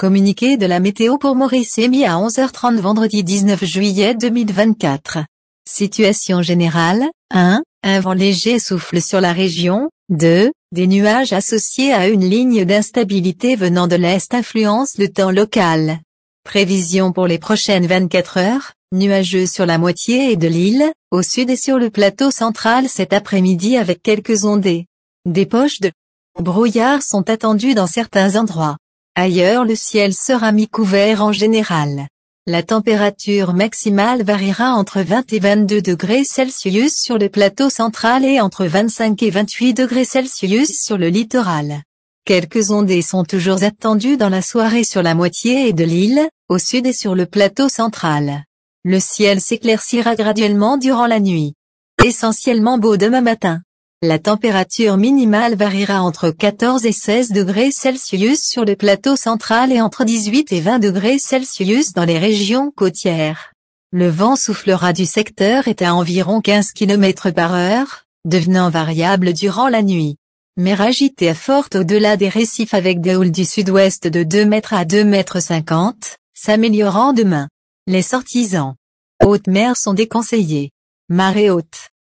Communiqué de la météo pour Maurice Emy à 11h30 vendredi 19 juillet 2024. Situation générale, 1. Un vent léger souffle sur la région, 2. Des nuages associés à une ligne d'instabilité venant de l'Est influence le temps local. Prévision pour les prochaines 24 heures, nuageux sur la moitié et de l'île, au sud et sur le plateau central cet après-midi avec quelques ondées. Des poches de brouillard sont attendues dans certains endroits. Ailleurs le ciel sera mi-couvert en général. La température maximale variera entre 20 et 22 degrés Celsius sur le plateau central et entre 25 et 28 degrés Celsius sur le littoral. Quelques ondées sont toujours attendues dans la soirée sur la moitié et de l'île, au sud et sur le plateau central. Le ciel s'éclaircira graduellement durant la nuit. Essentiellement beau demain matin. La température minimale variera entre 14 et 16 degrés Celsius sur le plateau central et entre 18 et 20 degrés Celsius dans les régions côtières. Le vent soufflera du secteur est à environ 15 km par heure, devenant variable durant la nuit. Mer agitée à forte au-delà des récifs avec des houles du sud-ouest de 2 mètres à 2 mètres 50, s'améliorant demain. Les en Haute mer sont déconseillés. Marée haute.